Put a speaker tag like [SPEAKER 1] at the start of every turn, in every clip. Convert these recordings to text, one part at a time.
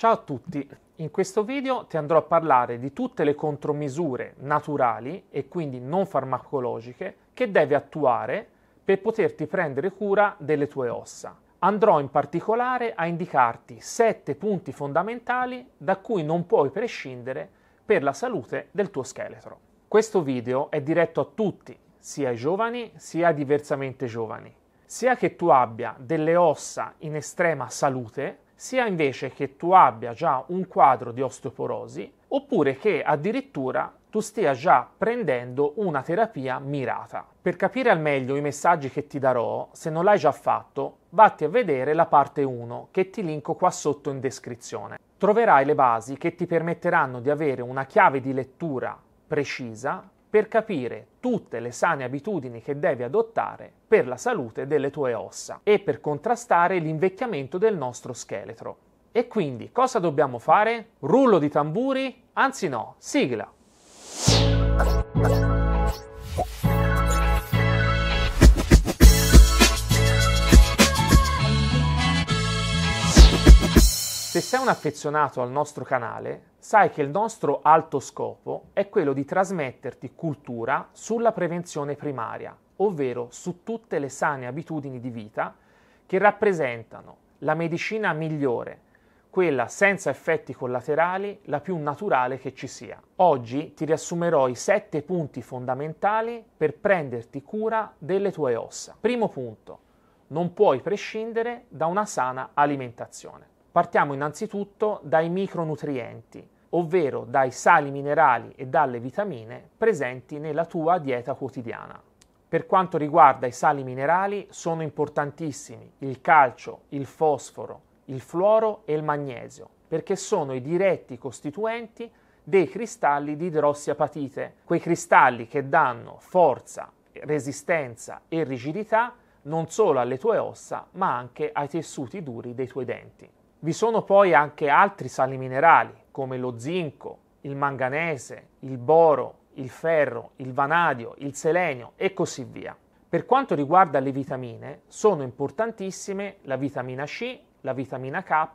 [SPEAKER 1] Ciao a tutti, in questo video ti andrò a parlare di tutte le contromisure naturali e quindi non farmacologiche che devi attuare per poterti prendere cura delle tue ossa. Andrò in particolare a indicarti 7 punti fondamentali da cui non puoi prescindere per la salute del tuo scheletro. Questo video è diretto a tutti, sia ai giovani sia ai diversamente giovani, sia che tu abbia delle ossa in estrema salute sia invece che tu abbia già un quadro di osteoporosi oppure che addirittura tu stia già prendendo una terapia mirata. Per capire al meglio i messaggi che ti darò, se non l'hai già fatto, vatti a vedere la parte 1 che ti linko qua sotto in descrizione. Troverai le basi che ti permetteranno di avere una chiave di lettura precisa per capire tutte le sane abitudini che devi adottare per la salute delle tue ossa e per contrastare l'invecchiamento del nostro scheletro. E quindi cosa dobbiamo fare? Rullo di tamburi? Anzi no, sigla! Se sei un affezionato al nostro canale, sai che il nostro alto scopo è quello di trasmetterti cultura sulla prevenzione primaria, ovvero su tutte le sane abitudini di vita che rappresentano la medicina migliore, quella senza effetti collaterali, la più naturale che ci sia. Oggi ti riassumerò i sette punti fondamentali per prenderti cura delle tue ossa. Primo punto, non puoi prescindere da una sana alimentazione. Partiamo innanzitutto dai micronutrienti, ovvero dai sali minerali e dalle vitamine presenti nella tua dieta quotidiana. Per quanto riguarda i sali minerali sono importantissimi il calcio, il fosforo, il fluoro e il magnesio, perché sono i diretti costituenti dei cristalli di idrossiapatite, quei cristalli che danno forza, resistenza e rigidità non solo alle tue ossa, ma anche ai tessuti duri dei tuoi denti. Vi sono poi anche altri sali minerali come lo zinco, il manganese, il boro, il ferro, il vanadio, il selenio e così via. Per quanto riguarda le vitamine, sono importantissime la vitamina C, la vitamina K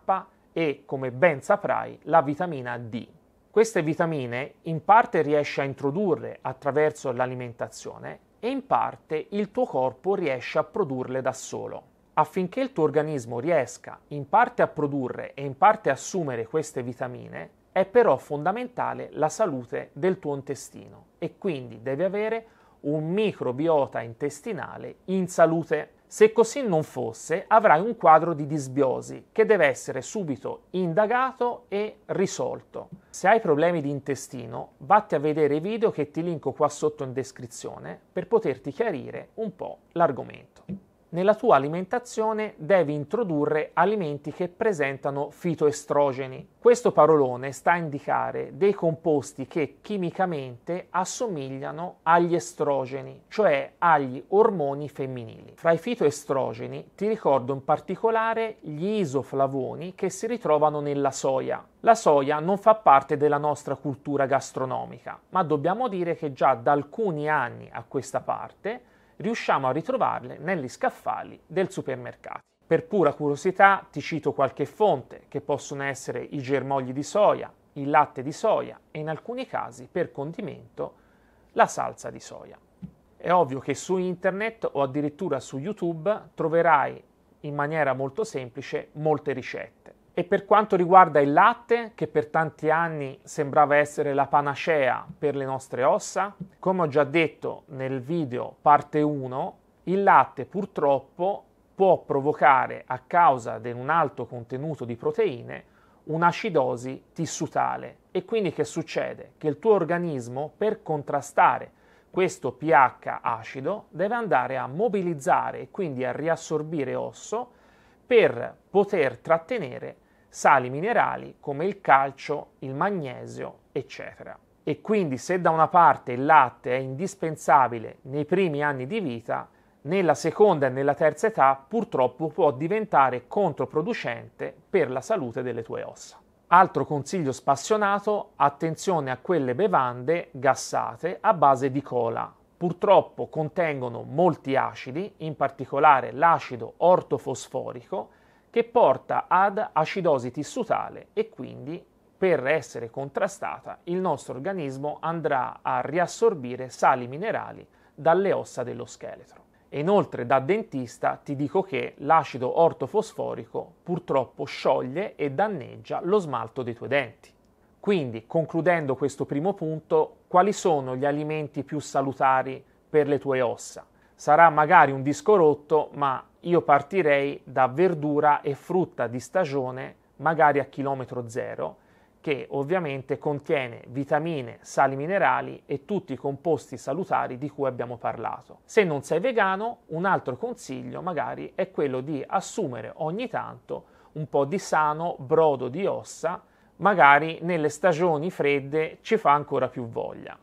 [SPEAKER 1] e, come ben saprai, la vitamina D. Queste vitamine in parte riesci a introdurre attraverso l'alimentazione e in parte il tuo corpo riesce a produrle da solo affinché il tuo organismo riesca in parte a produrre e in parte a assumere queste vitamine, è però fondamentale la salute del tuo intestino e quindi devi avere un microbiota intestinale in salute. Se così non fosse, avrai un quadro di disbiosi che deve essere subito indagato e risolto. Se hai problemi di intestino, vatti a vedere i video che ti linko qua sotto in descrizione per poterti chiarire un po' l'argomento nella tua alimentazione devi introdurre alimenti che presentano fitoestrogeni. Questo parolone sta a indicare dei composti che chimicamente assomigliano agli estrogeni, cioè agli ormoni femminili. Fra i fitoestrogeni ti ricordo in particolare gli isoflavoni che si ritrovano nella soia. La soia non fa parte della nostra cultura gastronomica, ma dobbiamo dire che già da alcuni anni a questa parte riusciamo a ritrovarle negli scaffali del supermercato. Per pura curiosità ti cito qualche fonte, che possono essere i germogli di soia, il latte di soia e in alcuni casi per condimento la salsa di soia. È ovvio che su internet o addirittura su YouTube troverai in maniera molto semplice molte ricette. E per quanto riguarda il latte, che per tanti anni sembrava essere la panacea per le nostre ossa, come ho già detto nel video parte 1, il latte purtroppo può provocare, a causa di un alto contenuto di proteine, un'acidosi tissutale. E quindi che succede? Che il tuo organismo, per contrastare questo pH acido, deve andare a mobilizzare e quindi a riassorbire osso per poter trattenere sali minerali come il calcio, il magnesio, eccetera. E quindi se da una parte il latte è indispensabile nei primi anni di vita, nella seconda e nella terza età purtroppo può diventare controproducente per la salute delle tue ossa. Altro consiglio spassionato, attenzione a quelle bevande gassate a base di cola. Purtroppo contengono molti acidi, in particolare l'acido ortofosforico, che porta ad acidosi tissutale e quindi per essere contrastata il nostro organismo andrà a riassorbire sali minerali dalle ossa dello scheletro. E inoltre da dentista ti dico che l'acido ortofosforico purtroppo scioglie e danneggia lo smalto dei tuoi denti. Quindi, concludendo questo primo punto, quali sono gli alimenti più salutari per le tue ossa? Sarà magari un disco rotto, ma io partirei da verdura e frutta di stagione, magari a chilometro zero, che ovviamente contiene vitamine, sali minerali e tutti i composti salutari di cui abbiamo parlato. Se non sei vegano, un altro consiglio magari è quello di assumere ogni tanto un po' di sano brodo di ossa, magari nelle stagioni fredde ci fa ancora più voglia.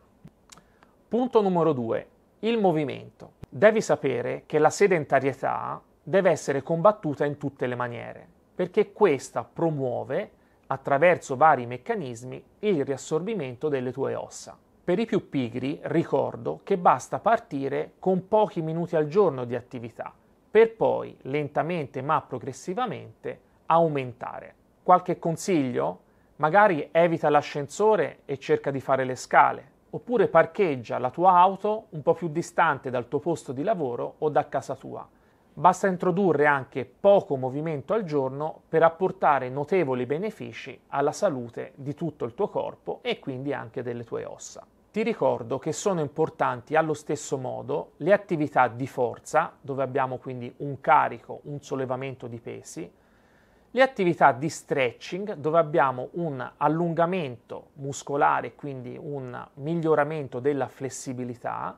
[SPEAKER 1] Punto numero 2. Il movimento. Devi sapere che la sedentarietà deve essere combattuta in tutte le maniere, perché questa promuove, attraverso vari meccanismi, il riassorbimento delle tue ossa. Per i più pigri ricordo che basta partire con pochi minuti al giorno di attività, per poi lentamente ma progressivamente aumentare. Qualche consiglio? Magari evita l'ascensore e cerca di fare le scale oppure parcheggia la tua auto un po' più distante dal tuo posto di lavoro o da casa tua. Basta introdurre anche poco movimento al giorno per apportare notevoli benefici alla salute di tutto il tuo corpo e quindi anche delle tue ossa. Ti ricordo che sono importanti allo stesso modo le attività di forza, dove abbiamo quindi un carico, un sollevamento di pesi, le attività di stretching dove abbiamo un allungamento muscolare, quindi un miglioramento della flessibilità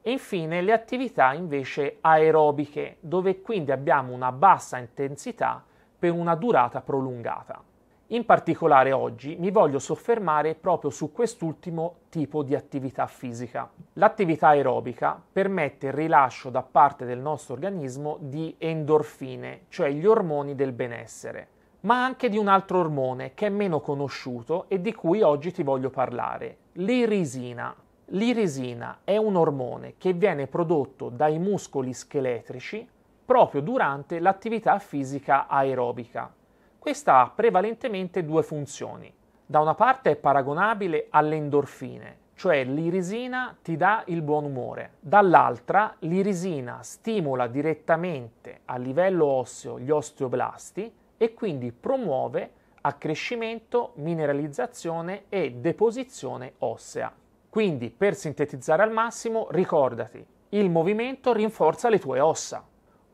[SPEAKER 1] e infine le attività invece aerobiche dove quindi abbiamo una bassa intensità per una durata prolungata. In particolare oggi mi voglio soffermare proprio su quest'ultimo tipo di attività fisica. L'attività aerobica permette il rilascio da parte del nostro organismo di endorfine, cioè gli ormoni del benessere, ma anche di un altro ormone che è meno conosciuto e di cui oggi ti voglio parlare, l'irisina. L'irisina è un ormone che viene prodotto dai muscoli scheletrici proprio durante l'attività fisica aerobica. Questa ha prevalentemente due funzioni. Da una parte è paragonabile alle endorfine, cioè l'irisina ti dà il buon umore, dall'altra l'irisina stimola direttamente a livello osseo gli osteoblasti e quindi promuove accrescimento, mineralizzazione e deposizione ossea. Quindi, per sintetizzare al massimo, ricordati, il movimento rinforza le tue ossa.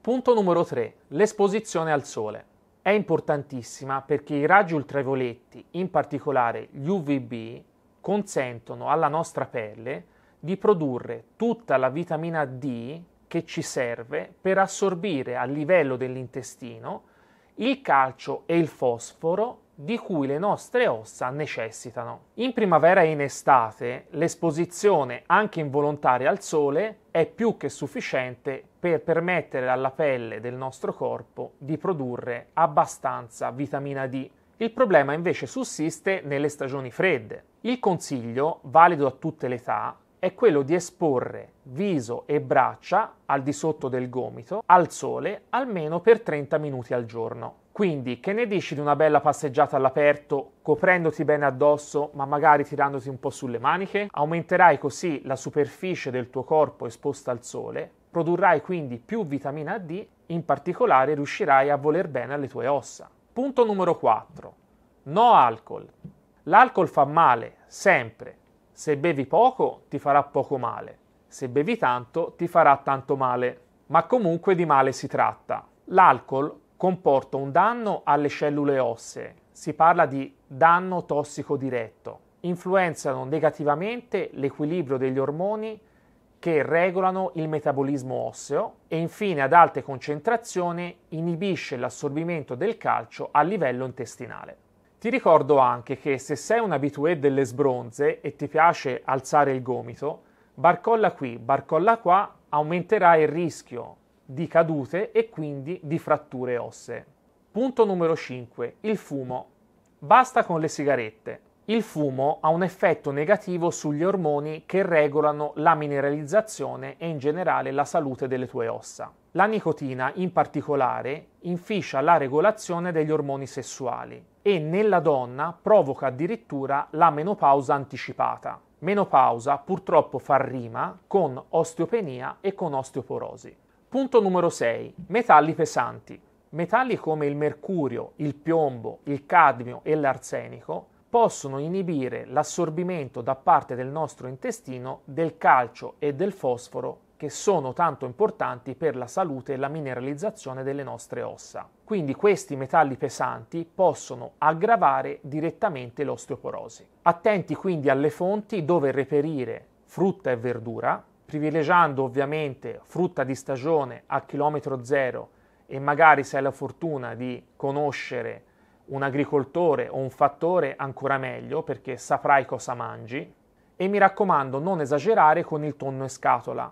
[SPEAKER 1] Punto numero 3. L'esposizione al sole è importantissima perché i raggi ultravioletti, in particolare gli UVB, consentono alla nostra pelle di produrre tutta la vitamina D che ci serve per assorbire a livello dell'intestino il calcio e il fosforo di cui le nostre ossa necessitano. In primavera e in estate l'esposizione anche involontaria al sole è più che sufficiente per permettere alla pelle del nostro corpo di produrre abbastanza vitamina D. Il problema invece sussiste nelle stagioni fredde. Il consiglio, valido a tutte le età, è quello di esporre viso e braccia al di sotto del gomito al sole almeno per 30 minuti al giorno. Quindi, che ne dici di una bella passeggiata all'aperto, coprendoti bene addosso, ma magari tirandoti un po' sulle maniche? Aumenterai così la superficie del tuo corpo esposta al sole, Produrrai quindi più vitamina D, in particolare riuscirai a voler bene alle tue ossa. Punto numero 4. No alcol. L'alcol fa male, sempre. Se bevi poco ti farà poco male, se bevi tanto ti farà tanto male, ma comunque di male si tratta. L'alcol comporta un danno alle cellule ossee, si parla di danno tossico diretto, influenzano negativamente l'equilibrio degli ormoni che regolano il metabolismo osseo e infine ad alte concentrazioni inibisce l'assorbimento del calcio a livello intestinale. Ti ricordo anche che se sei un abitué delle sbronze e ti piace alzare il gomito, barcolla qui, barcolla qua, aumenterà il rischio di cadute e quindi di fratture ossee. Punto numero 5. Il fumo. Basta con le sigarette. Il fumo ha un effetto negativo sugli ormoni che regolano la mineralizzazione e in generale la salute delle tue ossa. La nicotina, in particolare, inficia la regolazione degli ormoni sessuali e nella donna provoca addirittura la menopausa anticipata. Menopausa purtroppo fa rima con osteopenia e con osteoporosi. Punto numero 6. Metalli pesanti. Metalli come il mercurio, il piombo, il cadmio e l'arsenico possono inibire l'assorbimento da parte del nostro intestino del calcio e del fosforo che sono tanto importanti per la salute e la mineralizzazione delle nostre ossa. Quindi questi metalli pesanti possono aggravare direttamente l'osteoporosi. Attenti quindi alle fonti dove reperire frutta e verdura, privilegiando ovviamente frutta di stagione a chilometro zero e magari se hai la fortuna di conoscere un agricoltore o un fattore ancora meglio perché saprai cosa mangi e mi raccomando non esagerare con il tonno e scatola.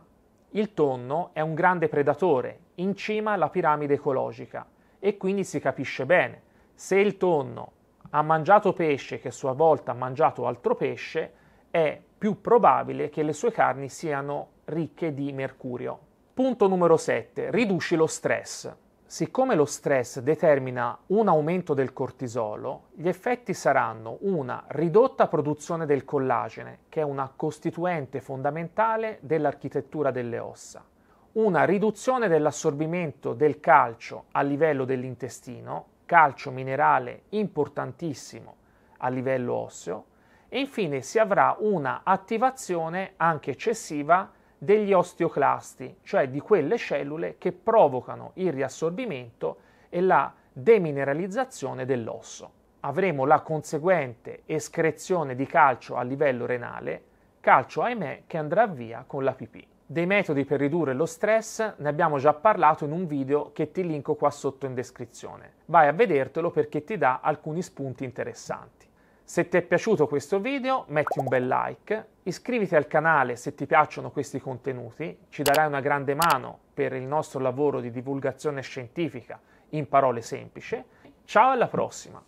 [SPEAKER 1] Il tonno è un grande predatore, in cima alla piramide ecologica e quindi si capisce bene. Se il tonno ha mangiato pesce che a sua volta ha mangiato altro pesce, è più probabile che le sue carni siano ricche di mercurio. Punto numero 7. Riduci lo stress siccome lo stress determina un aumento del cortisolo, gli effetti saranno una ridotta produzione del collagene, che è una costituente fondamentale dell'architettura delle ossa, una riduzione dell'assorbimento del calcio a livello dell'intestino, calcio minerale importantissimo a livello osseo, e infine si avrà una attivazione anche eccessiva degli osteoclasti, cioè di quelle cellule che provocano il riassorbimento e la demineralizzazione dell'osso. Avremo la conseguente escrezione di calcio a livello renale, calcio ahimè che andrà via con la pipì. Dei metodi per ridurre lo stress ne abbiamo già parlato in un video che ti linko qua sotto in descrizione. Vai a vedertelo perché ti dà alcuni spunti interessanti. Se ti è piaciuto questo video metti un bel like, iscriviti al canale se ti piacciono questi contenuti, ci darai una grande mano per il nostro lavoro di divulgazione scientifica in parole semplici. Ciao alla prossima!